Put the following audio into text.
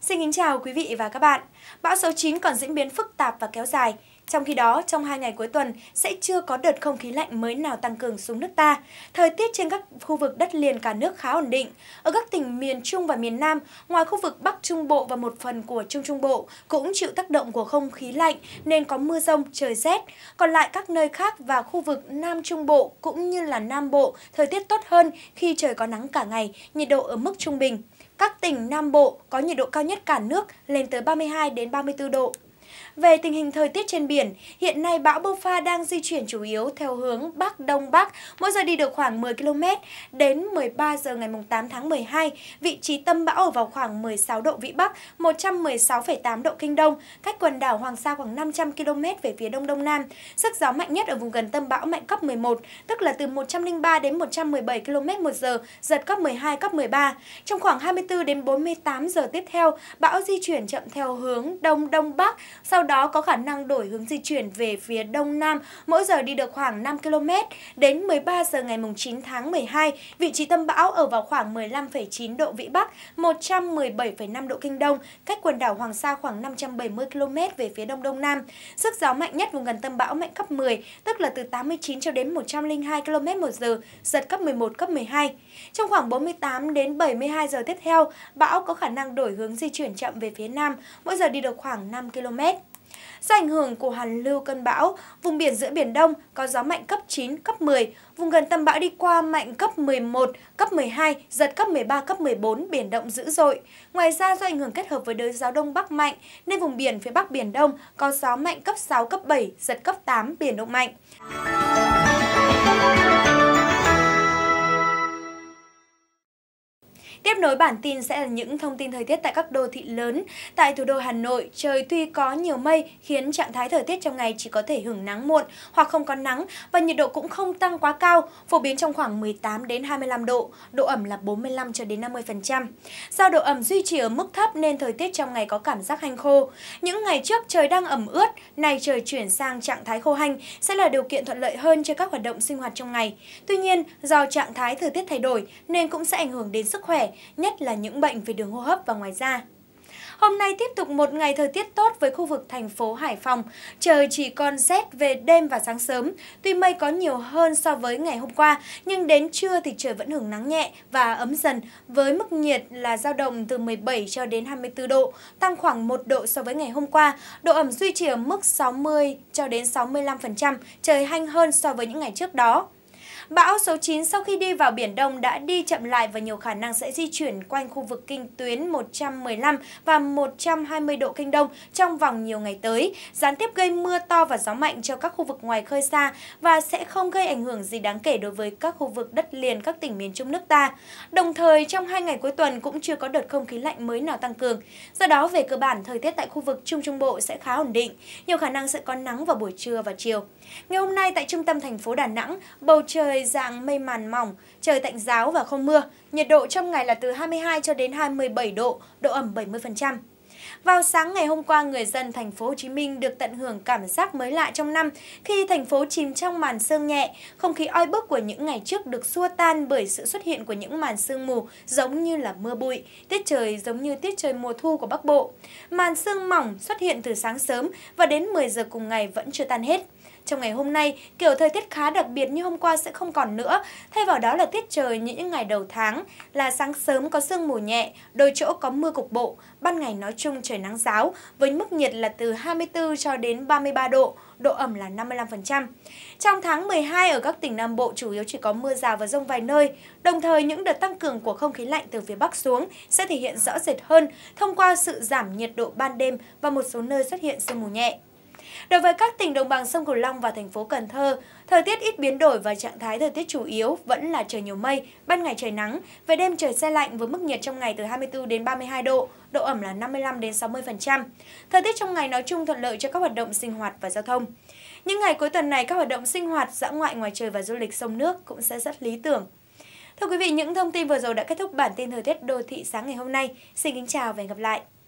Xin kính chào quý vị và các bạn. Bão số 9 còn diễn biến phức tạp và kéo dài, trong khi đó, trong hai ngày cuối tuần sẽ chưa có đợt không khí lạnh mới nào tăng cường xuống nước ta. Thời tiết trên các khu vực đất liền cả nước khá ổn định. Ở các tỉnh miền Trung và miền Nam, ngoài khu vực Bắc Trung Bộ và một phần của Trung Trung Bộ cũng chịu tác động của không khí lạnh nên có mưa rông, trời rét. Còn lại các nơi khác và khu vực Nam Trung Bộ cũng như là Nam Bộ, thời tiết tốt hơn khi trời có nắng cả ngày, nhiệt độ ở mức trung bình. Các tỉnh Nam Bộ có nhiệt độ cao nhất cả nước lên tới 32 đến 34 độ. Về tình hình thời tiết trên biển, hiện nay bão Bofa đang di chuyển chủ yếu theo hướng Bắc Đông Bắc, mỗi giờ đi được khoảng 10 km. Đến 13 giờ ngày 8 tháng 12, vị trí tâm bão ở vào khoảng 16 độ Vĩ Bắc, 116,8 độ Kinh Đông, cách quần đảo Hoàng Sa khoảng 500 km về phía Đông Đông Nam. Sức gió mạnh nhất ở vùng gần tâm bão mạnh cấp 11, tức là từ 103 đến 117 km một giờ, giật cấp 12, cấp 13. Trong khoảng 24 đến 48 giờ tiếp theo, bão di chuyển chậm theo hướng Đông Đông Bắc, sau đó có khả năng đổi hướng di chuyển về phía Đông Nam, mỗi giờ đi được khoảng 5 km. Đến 13 giờ ngày 9 tháng 12, vị trí tâm bão ở vào khoảng 15,9 độ Vĩ Bắc, 117,5 độ Kinh Đông, cách quần đảo Hoàng Sa khoảng 570 km về phía Đông Đông Nam. Sức gió mạnh nhất vùng gần tâm bão mạnh cấp 10, tức là từ 89 cho đến 102 km một giờ, giật cấp 11, cấp 12. Trong khoảng 48 đến 72 giờ tiếp theo, bão có khả năng đổi hướng di chuyển chậm về phía Nam, mỗi giờ đi được khoảng 5 km. Do ảnh hưởng của hoàn lưu cơn bão, vùng biển giữa Biển Đông có gió mạnh cấp 9, cấp 10, vùng gần tâm bão đi qua mạnh cấp 11, cấp 12, giật cấp 13, cấp 14, biển động dữ dội. Ngoài ra do ảnh hưởng kết hợp với đới gió Đông Bắc mạnh, nên vùng biển phía Bắc Biển Đông có gió mạnh cấp 6, cấp 7, giật cấp 8, biển động mạnh. Tiếp nối bản tin sẽ là những thông tin thời tiết tại các đô thị lớn. Tại thủ đô Hà Nội, trời tuy có nhiều mây khiến trạng thái thời tiết trong ngày chỉ có thể hưởng nắng muộn hoặc không có nắng và nhiệt độ cũng không tăng quá cao, phổ biến trong khoảng 18 đến 25 độ, độ ẩm là 45 cho đến 50%. Do độ ẩm duy trì ở mức thấp nên thời tiết trong ngày có cảm giác hanh khô. Những ngày trước trời đang ẩm ướt, nay trời chuyển sang trạng thái khô hanh sẽ là điều kiện thuận lợi hơn cho các hoạt động sinh hoạt trong ngày. Tuy nhiên, do trạng thái thời tiết thay đổi nên cũng sẽ ảnh hưởng đến sức khỏe nhất là những bệnh về đường hô hấp và ngoài da. Hôm nay tiếp tục một ngày thời tiết tốt với khu vực thành phố Hải Phòng. Trời chỉ còn rét về đêm và sáng sớm. Tuy mây có nhiều hơn so với ngày hôm qua, nhưng đến trưa thì trời vẫn hưởng nắng nhẹ và ấm dần với mức nhiệt là dao động từ 17 cho đến 24 độ, tăng khoảng 1 độ so với ngày hôm qua. Độ ẩm duy trì ở mức 60 cho đến 65%, trời hanh hơn so với những ngày trước đó. Bão số 9 sau khi đi vào Biển Đông đã đi chậm lại và nhiều khả năng sẽ di chuyển quanh khu vực kinh tuyến 115 và 120 độ Kinh Đông trong vòng nhiều ngày tới, gián tiếp gây mưa to và gió mạnh cho các khu vực ngoài khơi xa và sẽ không gây ảnh hưởng gì đáng kể đối với các khu vực đất liền các tỉnh miền Trung nước ta. Đồng thời, trong hai ngày cuối tuần cũng chưa có đợt không khí lạnh mới nào tăng cường. Do đó, về cơ bản, thời tiết tại khu vực Trung Trung Bộ sẽ khá ổn định, nhiều khả năng sẽ có nắng vào buổi trưa và chiều. Ngày hôm nay, tại trung tâm thành phố Đà Nẵng, bầu trời dạng mây màn mỏng, trời tạnh giáo và không mưa, nhiệt độ trong ngày là từ 22 cho đến 27 độ, độ ẩm 70%. Vào sáng ngày hôm qua, người dân thành phố Hồ Chí Minh được tận hưởng cảm giác mới lạ trong năm khi thành phố chìm trong màn sương nhẹ, không khí oi bức của những ngày trước được xua tan bởi sự xuất hiện của những màn sương mù giống như là mưa bụi, tiết trời giống như tiết trời mùa thu của Bắc Bộ. Màn sương mỏng xuất hiện từ sáng sớm và đến 10 giờ cùng ngày vẫn chưa tan hết. Trong ngày hôm nay, kiểu thời tiết khá đặc biệt như hôm qua sẽ không còn nữa, thay vào đó là tiết trời như những ngày đầu tháng, là sáng sớm có sương mù nhẹ, đôi chỗ có mưa cục bộ, ban ngày nói chung trời nắng giáo, với mức nhiệt là từ 24 cho đến 33 độ, độ ẩm là 55%. Trong tháng 12 ở các tỉnh Nam Bộ chủ yếu chỉ có mưa rào và rông vài nơi, đồng thời những đợt tăng cường của không khí lạnh từ phía Bắc xuống sẽ thể hiện rõ rệt hơn thông qua sự giảm nhiệt độ ban đêm và một số nơi xuất hiện sương mù nhẹ. Đối với các tỉnh đồng bằng sông Cửu Long và thành phố Cần Thơ, thời tiết ít biến đổi và trạng thái thời tiết chủ yếu vẫn là trời nhiều mây, ban ngày trời nắng, về đêm trời xe lạnh với mức nhiệt trong ngày từ 24 đến 32 độ, độ ẩm là 55 đến 60%. Thời tiết trong ngày nói chung thuận lợi cho các hoạt động sinh hoạt và giao thông. Những ngày cuối tuần này, các hoạt động sinh hoạt, dã ngoại ngoài trời và du lịch sông nước cũng sẽ rất lý tưởng. Thưa quý vị, những thông tin vừa rồi đã kết thúc bản tin thời tiết đô thị sáng ngày hôm nay. Xin kính chào và hẹn gặp lại!